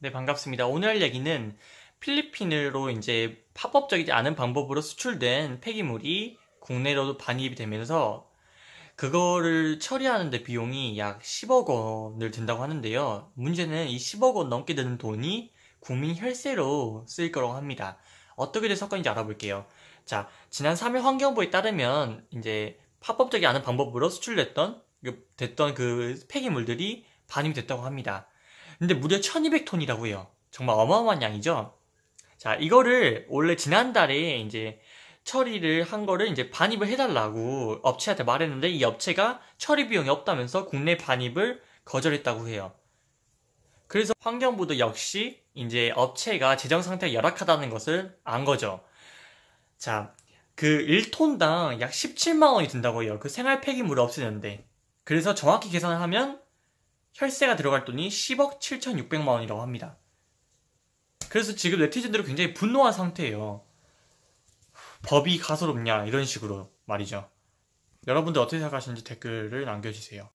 네, 반갑습니다. 오늘 할 얘기는 필리핀으로 이제 합법적이지 않은 방법으로 수출된 폐기물이 국내로도 반입이 되면서 그거를 처리하는데 비용이 약 10억 원을 든다고 하는데요. 문제는 이 10억 원 넘게 드는 돈이 국민 혈세로 쓰일 거라고 합니다. 어떻게 된사 건지 인 알아볼게요. 자, 지난 3일 환경부에 따르면 이제 합법적이 않은 방법으로 수출됐던 그, 됐던 그 폐기물들이 반입됐다고 이 합니다. 근데 무려 1200톤이라고 해요. 정말 어마어마한 양이죠. 자, 이거를 원래 지난달에 이제 처리를 한 거를 이제 반입을 해달라고 업체한테 말했는데 이 업체가 처리 비용이 없다면서 국내 반입을 거절했다고 해요. 그래서 환경부도 역시 이제 업체가 재정 상태가 열악하다는 것을 안 거죠. 자, 그 1톤당 약 17만 원이 든다고 해요. 그 생활 폐기물을 없애는데. 그래서 정확히 계산을 하면 혈세가 들어갈 돈이 10억 7,600만 원이라고 합니다. 그래서 지금 네티즌들은 굉장히 분노한 상태예요. 법이 가소롭냐 이런 식으로 말이죠. 여러분들 어떻게 생각하시는지 댓글을 남겨주세요.